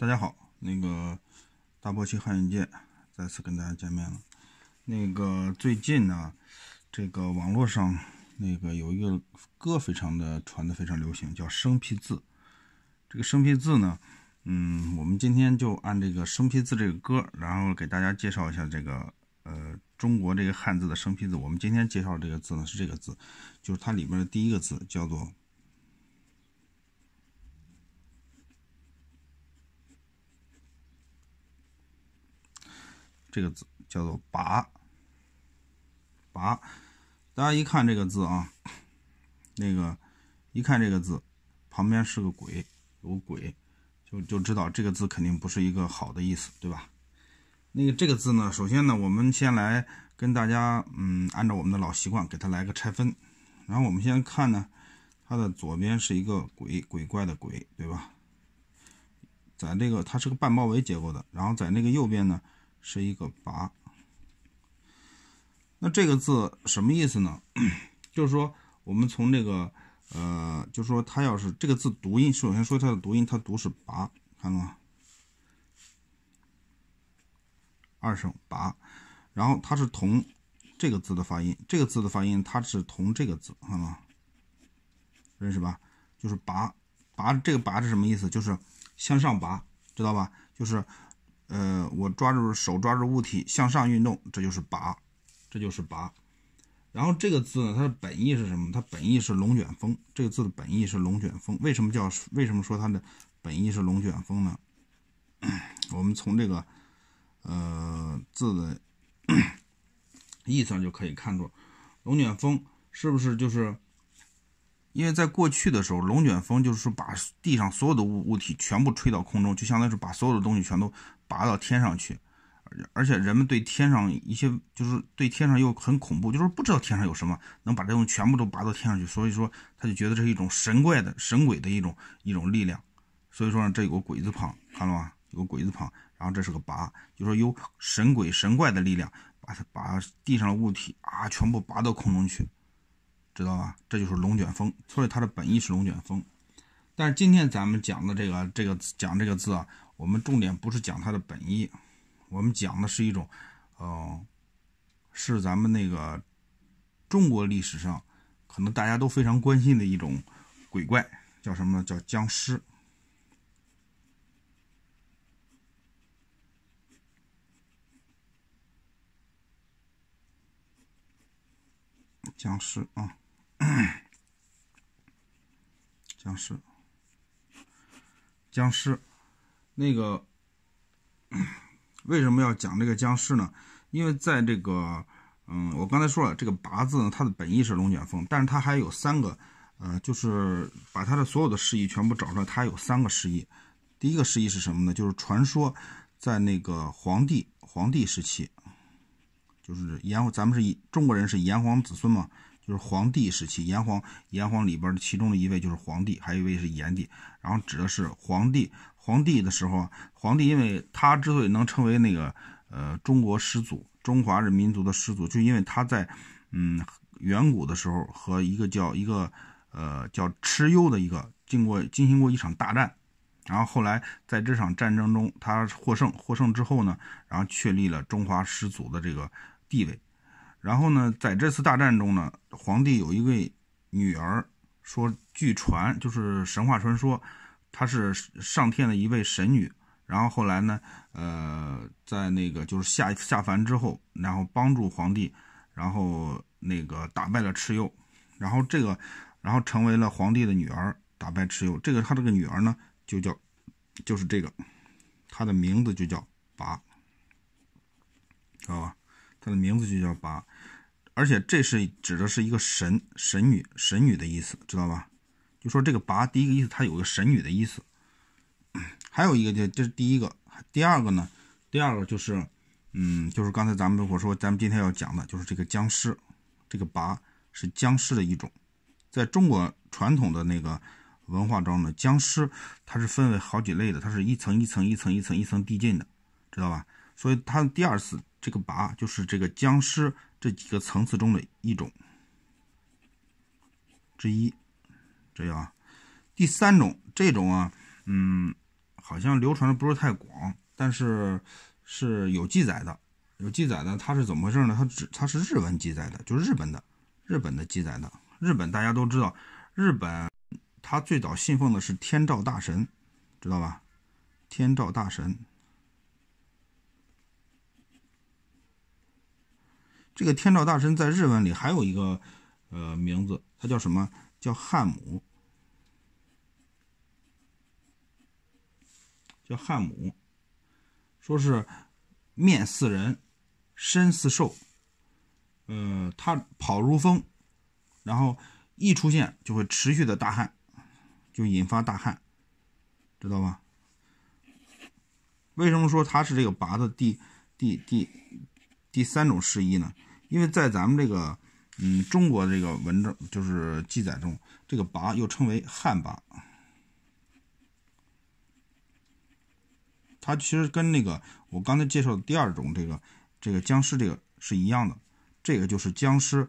大家好，那个大波去汉语界再次跟大家见面了。那个最近呢，这个网络上那个有一个歌，非常的传的非常流行，叫《生僻字》。这个生僻字呢，嗯，我们今天就按这个《生僻字》这个歌，然后给大家介绍一下这个呃中国这个汉字的生僻字。我们今天介绍这个字呢，是这个字，就是它里边的第一个字叫做。这个字叫做“拔”，拔。大家一看这个字啊，那个一看这个字旁边是个鬼，有鬼，就就知道这个字肯定不是一个好的意思，对吧？那个这个字呢，首先呢，我们先来跟大家，嗯，按照我们的老习惯，给它来个拆分。然后我们先看呢，它的左边是一个鬼，鬼怪的鬼，对吧？在这个它是个半包围结构的，然后在那个右边呢。是一个拔，那这个字什么意思呢？就是说，我们从这个，呃，就是说，它要是这个字读音，首先说它的读音，它读是拔，看到吗？二声拔，然后它是同这个字的发音，这个字的发音，它是同这个字，看到吗？认识吧？就是拔，拔这个拔是什么意思？就是向上拔，知道吧？就是。呃，我抓住手，抓住物体向上运动，这就是拔，这就是拔。然后这个字呢，它的本意是什么？它本意是龙卷风。这个字的本意是龙卷风。为什么叫？为什么说它的本意是龙卷风呢？我们从这个呃字的 意思上就可以看出，龙卷风是不是就是？因为在过去的时候，龙卷风就是说把地上所有的物物体全部吹到空中，就相当于是把所有的东西全都拔到天上去。而且，人们对天上一些就是对天上又很恐怖，就是不知道天上有什么能把这东西全部都拔到天上去。所以说，他就觉得这是一种神怪的神鬼的一种一种力量。所以说呢，这有个鬼字旁，看了吗？有个鬼字旁，然后这是个拔，就说有神鬼神怪的力量，把它把地上的物体啊全部拔到空中去。知道吧？这就是龙卷风，所以它的本意是龙卷风。但是今天咱们讲的这个这个讲这个字啊，我们重点不是讲它的本意，我们讲的是一种，呃，是咱们那个中国历史上可能大家都非常关心的一种鬼怪，叫什么？呢？叫僵尸。僵尸啊！僵尸，僵尸，那个为什么要讲这个僵尸呢？因为在这个，嗯，我刚才说了，这个“八字呢，它的本意是龙卷风，但是它还有三个，呃，就是把它的所有的释义全部找出来，它有三个释义。第一个释义是什么呢？就是传说在那个皇帝皇帝时期，就是炎，咱们是中国人，是炎黄子孙嘛。就是黄帝时期，炎黄，炎黄里边的其中的一位就是黄帝，还有一位是炎帝，然后指的是黄帝。黄帝的时候啊，黄帝因为他之所以能成为那个呃中国始祖、中华民族的始祖，就因为他在嗯远古的时候和一个叫一个呃叫蚩尤的一个经过进行过一场大战，然后后来在这场战争中他获胜，获胜之后呢，然后确立了中华始祖的这个地位。然后呢，在这次大战中呢，皇帝有一位女儿，说，据传就是神话传说，她是上天的一位神女。然后后来呢，呃，在那个就是下下凡之后，然后帮助皇帝，然后那个打败了蚩尤，然后这个，然后成为了皇帝的女儿，打败蚩尤。这个他这个女儿呢，就叫，就是这个，她的名字就叫拔，知道吧？它的名字就叫拔，而且这是指的是一个神神女神女的意思，知道吧？就说这个拔第一个意思它有个神女的意思，还有一个就这是第一个，第二个呢，第二个就是，嗯，就是刚才咱们我说咱们今天要讲的，就是这个僵尸，这个拔是僵尸的一种，在中国传统的那个文化中呢，僵尸它是分为好几类的，它是一层一层一层一层一层递进的，知道吧？所以它第二次。这个拔就是这个僵尸这几个层次中的一种之一，这样第三种这种啊，嗯，好像流传的不是太广，但是是有记载的，有记载的它是怎么回事呢？它只它是日文记载的，就日本的日本的记载的，日本大家都知道，日本它最早信奉的是天照大神，知道吧？天照大神。这个天照大神在日文里还有一个，呃，名字，他叫什么？叫汉姆，叫汉姆。说是面似人，身似兽，呃，他跑如风，然后一出现就会持续的大旱，就引发大旱，知道吧？为什么说他是这个八的第第第第三种释义呢？因为在咱们这个，嗯，中国这个文中，就是记载中，这个拔又称为旱魃，它其实跟那个我刚才介绍的第二种这个这个僵尸这个是一样的，这个就是僵尸，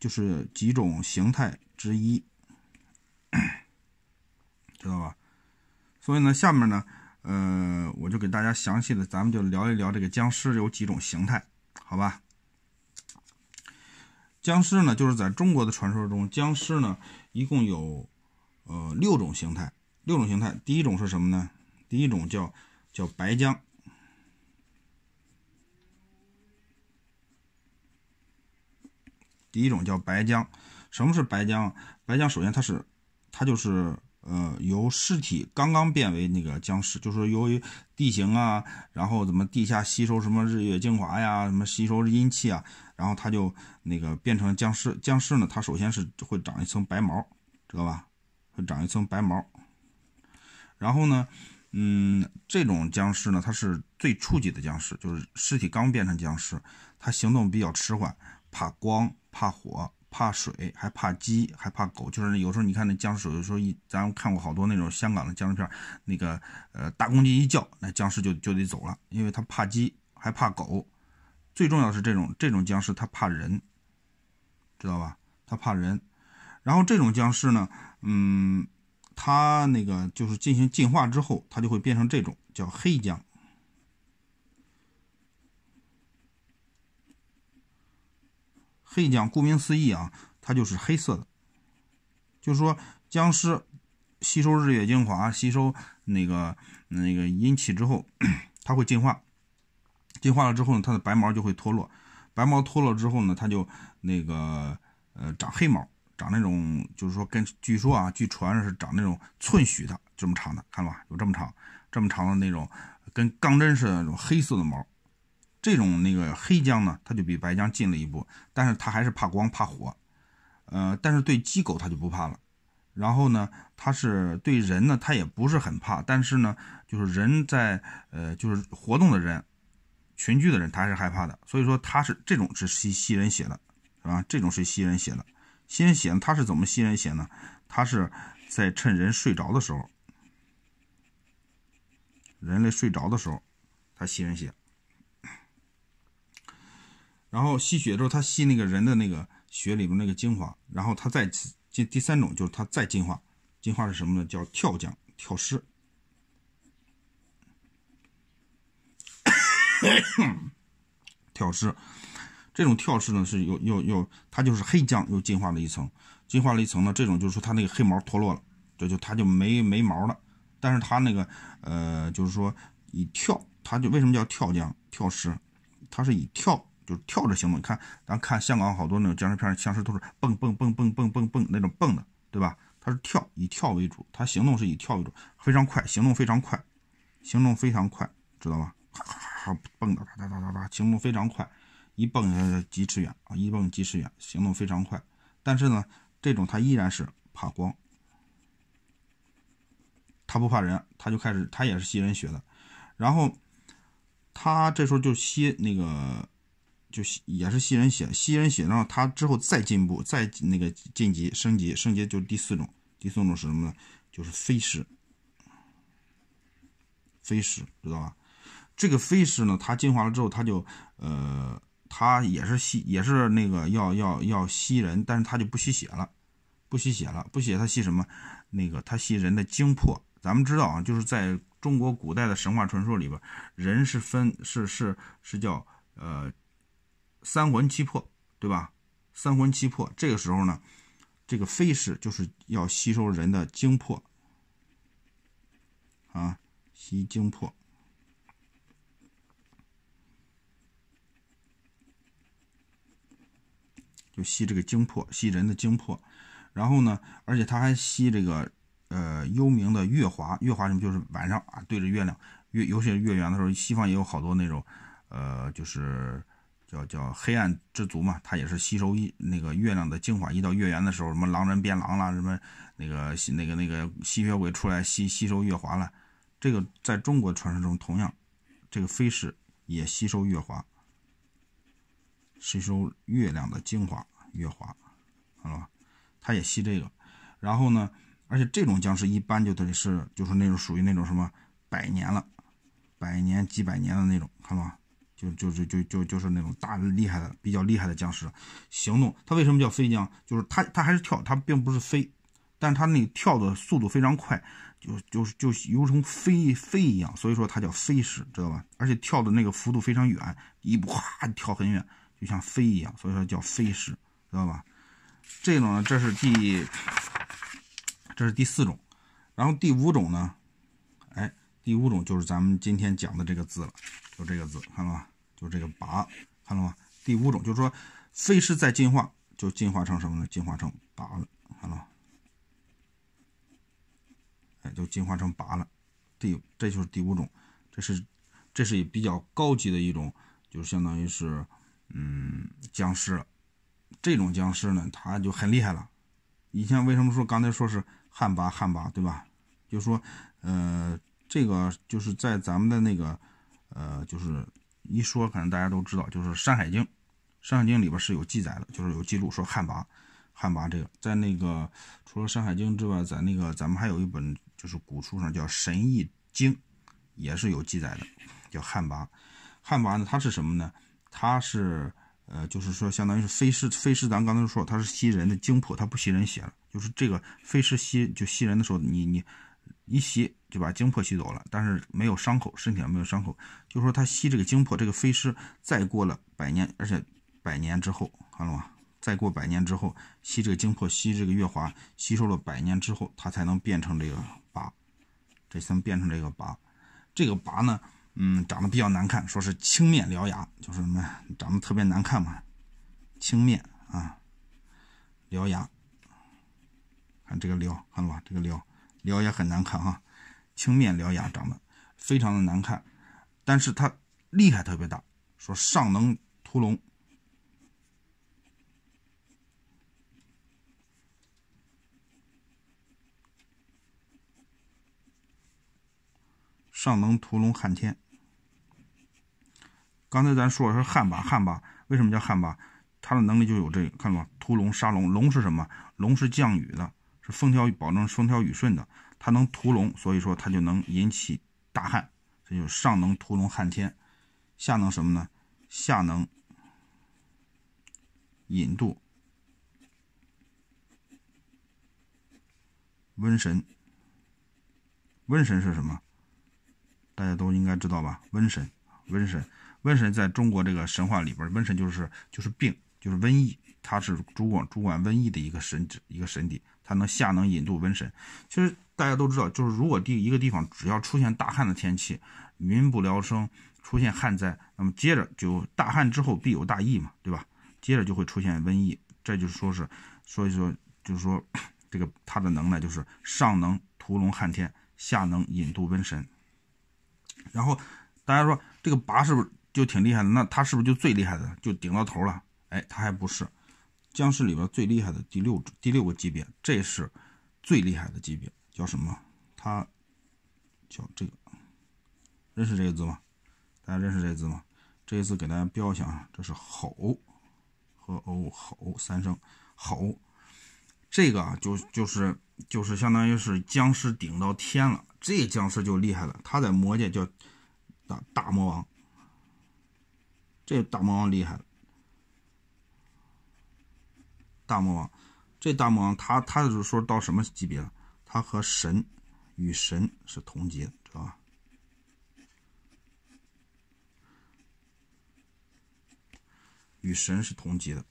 就是几种形态之一，知道吧？所以呢，下面呢，呃，我就给大家详细的，咱们就聊一聊这个僵尸有几种形态，好吧？僵尸呢，就是在中国的传说中，僵尸呢一共有，呃，六种形态。六种形态，第一种是什么呢？第一种叫叫白僵。第一种叫白僵。什么是白僵？白僵首先它是，它就是。呃，由尸体刚刚变为那个僵尸，就是由于地形啊，然后怎么地下吸收什么日月精华呀，什么吸收阴气啊，然后它就那个变成僵尸。僵尸呢，它首先是会长一层白毛，知道吧？会长一层白毛。然后呢，嗯，这种僵尸呢，它是最初级的僵尸，就是尸体刚变成僵尸，它行动比较迟缓，怕光，怕火。怕水，还怕鸡，还怕狗。就是有时候你看那僵尸，有时候一，咱们看过好多那种香港的僵尸片，那个呃大公鸡一叫，那僵尸就就得走了，因为它怕鸡，还怕狗。最重要的是这种这种僵尸它怕人，知道吧？它怕人。然后这种僵尸呢，嗯，它那个就是进行进化之后，它就会变成这种叫黑僵。黑浆，顾名思义啊，它就是黑色的。就是说，僵尸吸收日月精华，吸收那个那个阴气之后，它会进化。进化了之后呢，它的白毛就会脱落。白毛脱落之后呢，它就那个呃长黑毛，长那种就是说跟据说啊，据传是长那种寸许的，这么长的，看到吧？有这么长这么长的那种，跟钢针似的那种黑色的毛。这种那个黑浆呢，它就比白浆近了一步，但是它还是怕光怕火，呃，但是对鸡狗它就不怕了。然后呢，它是对人呢，它也不是很怕，但是呢，就是人在呃，就是活动的人、群居的人，它还是害怕的。所以说，它是这种是吸吸人血的，是吧？这种是吸人血的，吸人血呢，它是怎么吸人血呢？它是在趁人睡着的时候，人类睡着的时候，它吸人血。然后吸血之后，它吸那个人的那个血里边那个精华，然后它再进第三种就是它再进化，进化是什么呢？叫跳僵跳尸。跳尸，这种跳尸呢是又又又，它就是黑将又进化了一层，进化了一层呢，这种就是说它那个黑毛脱落了，这就它就没没毛了，但是它那个呃就是说以跳，它就为什么叫跳将，跳尸？它是以跳。就是跳着行动，看咱看香港好多那种僵尸片，僵尸都是蹦蹦蹦蹦蹦蹦蹦那种蹦的，对吧？它是跳，以跳为主，它行动是以跳为主，非常快，行动非常快，行动非常快，知道吧？哈，咔咔蹦哒哒哒哒哒，行动非常快，一蹦几尺远啊，一蹦几尺远，行动非常快。但是呢，这种它依然是怕光，它不怕人，它就开始，它也是吸人血的，然后它这时候就吸那个。就吸也是吸人血，吸人血，然后它之后再进步，再那个晋级升级升级，就是第四种，第四种是什么呢？就是飞尸，飞尸知道吧？这个飞尸呢，它进化了之后，它就呃，它也是吸也是那个要要要吸人，但是它就不吸血了，不吸血了，不吸它吸什么？那个它吸人的精魄。咱们知道啊，就是在中国古代的神话传说里边，人是分是是是叫呃。三魂七魄，对吧？三魂七魄，这个时候呢，这个飞尸就是要吸收人的精魄啊，吸精魄，就吸这个精魄，吸人的精魄。然后呢，而且他还吸这个呃幽冥的月华，月华什么？就是晚上啊，对着月亮，月尤其是月圆的时候，西方也有好多那种呃，就是。叫叫黑暗之族嘛，它也是吸收一那个月亮的精华。一到月圆的时候，什么狼人变狼啦，什么那个吸那个那个吸血鬼出来吸吸收月华了。这个在中国传说中同样，这个飞尸也吸收月华，吸收月亮的精华月华，看到吗？他也吸这个。然后呢，而且这种僵尸一般就等于是就是那种属于那种什么百年了，百年几百年的那种，看到吗？就就是就就就是那种大厉害的比较厉害的僵尸，行动。它为什么叫飞僵就是它它还是跳，它并不是飞，但它那个跳的速度非常快，就就就如同飞飞一样，所以说它叫飞尸，知道吧？而且跳的那个幅度非常远，一步哗跳很远，就像飞一样，所以说叫飞尸，知道吧？这种呢，这是第这是第四种，然后第五种呢？哎，第五种就是咱们今天讲的这个字了。就这个字，看到吗？就这个拔，看到吗？第五种就是说，飞狮在进化，就进化成什么呢？进化成拔了，看到吗？哎，就进化成拔了。第，这就是第五种，这是，这是比较高级的一种，就相当于是，嗯，僵尸。这种僵尸呢，它就很厉害了。以前为什么说刚才说是旱魃，旱魃，对吧？就是说，呃，这个就是在咱们的那个。呃，就是一说，可能大家都知道，就是《山海经》，《山海经》里边是有记载的，就是有记录说旱魃，旱魃这个在那个除了《山海经》之外，在那个咱们还有一本就是古书上叫《神异经》，也是有记载的，叫旱魃。旱魃呢，它是什么呢？它是呃，就是说相当于是飞尸，飞尸咱刚才说它是吸人的精魄，它不吸人血了，就是这个飞尸吸就吸人的时候，你你一吸。就把精魄吸走了，但是没有伤口，身体上没有伤口。就说他吸这个精魄，这个飞尸再过了百年，而且百年之后，看到吗？再过百年之后，吸这个精魄，吸这个月华，吸收了百年之后，他才能变成这个疤。这才能变成这个疤，这个疤呢，嗯，长得比较难看，说是青面獠牙，就是什么长得特别难看嘛。青面啊，獠牙，看这个獠，看到吗？这个獠獠也很难看啊。青面獠牙长得非常的难看，但是它厉害特别大，说上能屠龙，上能屠龙汉天。刚才咱说的是旱魃，旱魃为什么叫旱魃？他的能力就有这个，看到吗？屠龙杀龙，龙是什么？龙是降雨的，是风调保证风调雨顺的。它能屠龙，所以说它就能引起大旱，这就上能屠龙撼天，下能什么呢？下能引渡瘟神。瘟神是什么？大家都应该知道吧？瘟神，瘟神，瘟神，在中国这个神话里边，瘟神就是就是病。就是瘟疫，它是主管主管瘟疫的一个神职一个神邸，它能下能引渡瘟神。其实大家都知道，就是如果地一个地方只要出现大旱的天气，民不聊生，出现旱灾，那么接着就大旱之后必有大疫嘛，对吧？接着就会出现瘟疫。这就是说是，所以说就是说，这个他的能耐就是上能屠龙撼天，下能引渡瘟神。然后大家说这个拔是不是就挺厉害的？那他是不是就最厉害的，就顶到头了？哎，他还不是僵尸里边最厉害的第六第六个级别，这是最厉害的级别，叫什么？他叫这个，认识这个字吗？大家认识这个字吗？这一次给大家标一下啊，这是“吼”和“哦吼”三声“吼”，这个啊就就是就是相当于是僵尸顶到天了，这僵尸就厉害了。他在魔界叫大大魔王，这大魔王厉害了。大魔王，这大魔王，他他是说到什么级别了？他和神与神是同级，知道吧？与神是同级的。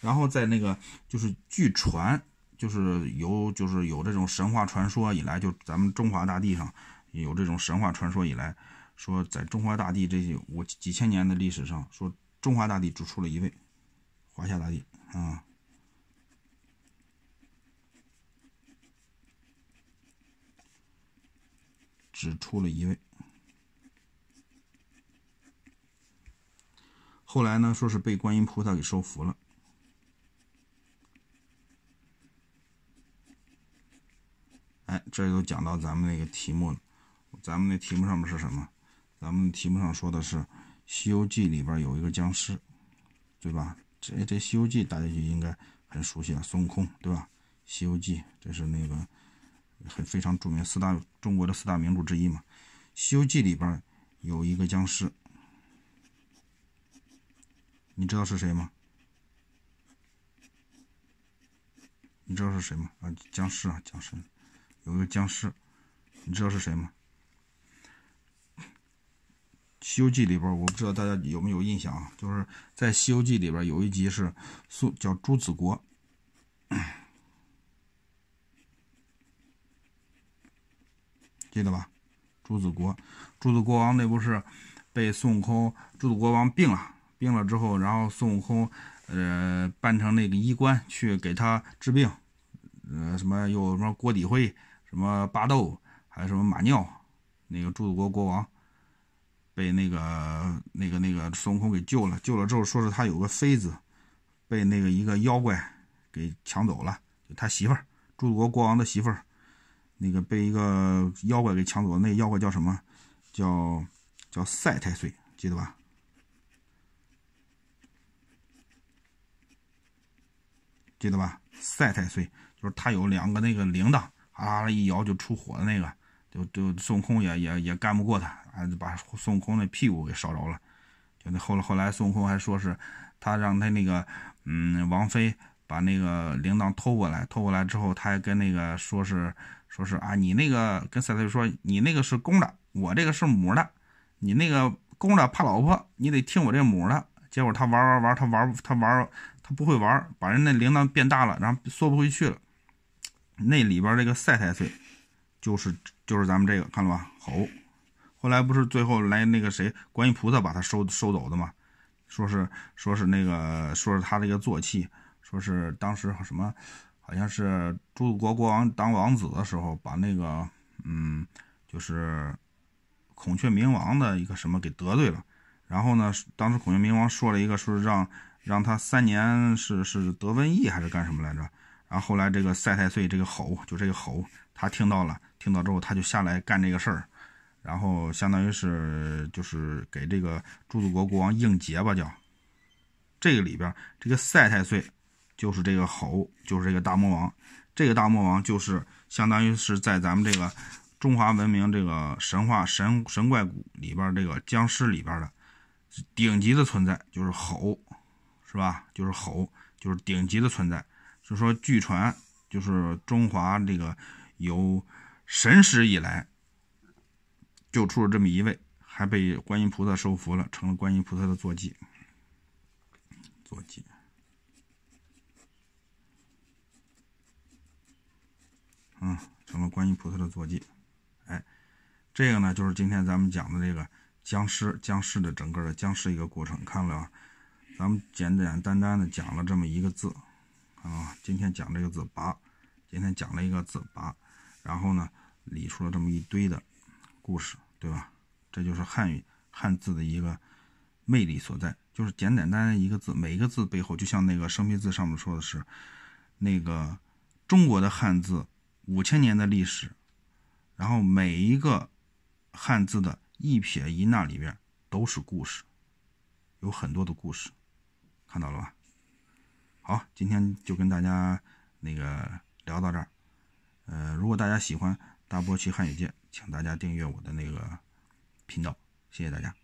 然后在那个，就是据传，就是由就是有这种神话传说以来，就咱们中华大地上有这种神话传说以来，说在中华大地这些我几千年的历史上，说中华大地只出了一位华夏大帝啊。只出了一位，后来呢，说是被观音菩萨给收服了。哎，这就讲到咱们那个题目了。咱们那题目上面是什么？咱们题目上说的是《西游记》里边有一个僵尸，对吧？这这《西游记》大家就应该很熟悉了，孙悟空，对吧？《西游记》，这是那个。很非常著名，四大中国的四大名著之一嘛，《西游记》里边有一个僵尸，你知道是谁吗？你知道是谁吗？啊，僵尸啊，僵尸，有一个僵尸，你知道是谁吗？《西游记》里边，我不知道大家有没有印象，啊，就是在《西游记》里边有一集是叫朱紫国。记得吧，朱子国，朱子国王那不是被孙悟空？朱子国王病了，病了之后，然后孙悟空，呃，扮成那个医官去给他治病，呃，什么有什么锅底灰，什么巴豆，还有什么马尿，那个朱子国国王被那个那个那个孙悟空给救了，救了之后，说是他有个妃子被那个一个妖怪给抢走了，就他媳妇儿，朱子国国王的媳妇儿。那个被一个妖怪给抢走，那妖怪叫什么？叫叫赛太岁，记得吧？记得吧？赛太岁就是他有两个那个铃铛，啊，一摇就出火的那个，就就孙悟空也也也干不过他啊，把孙悟空那屁股给烧着了。就那后来后来，孙悟空还说是他让他那个嗯王妃。把那个铃铛偷过来，偷过来之后，他还跟那个说是，说是啊，你那个跟赛赛说，你那个是公的，我这个是母的，你那个公的怕老婆，你得听我这母的。结果他玩玩玩，他玩他玩他不会玩，把人那铃铛变大了，然后缩不回去了。那里边那个赛太岁，就是就是咱们这个，看了吧，猴。后来不是最后来那个谁，观音菩萨把他收收走的嘛？说是说是那个，说是他这个坐骑。说是当时什么，好像是朱子国国王当王子的时候，把那个嗯，就是孔雀明王的一个什么给得罪了。然后呢，当时孔雀明王说了一个，说是让让他三年是是得瘟疫还是干什么来着？然后后来这个赛太岁这个猴，就这个猴，他听到了，听到之后他就下来干这个事儿，然后相当于是就是给这个朱子国国王应劫吧，叫这个里边这个赛太岁。就是这个吼，就是这个大魔王。这个大魔王就是相当于是在咱们这个中华文明这个神话神神怪谷里边这个僵尸里边的顶级的存在，就是吼。是吧？就是吼，就是顶级的存在。就说据传，就是中华这个有神史以来就出了这么一位，还被观音菩萨收服了，成了观音菩萨的坐骑，坐骑。嗯，成了观音菩萨的坐骑。哎，这个呢，就是今天咱们讲的这个僵尸，僵尸的整个的僵尸一个过程，看了吗？咱们简简单单的讲了这么一个字，啊，今天讲这个字拔，今天讲了一个字拔，然后呢，理出了这么一堆的故事，对吧？这就是汉语汉字的一个魅力所在，就是简简单单一个字，每一个字背后，就像那个生僻字上面说的是，那个中国的汉字。五千年的历史，然后每一个汉字的一撇一捺里面都是故事，有很多的故事，看到了吧？好，今天就跟大家那个聊到这儿。呃，如果大家喜欢大波奇汉语界，请大家订阅我的那个频道，谢谢大家。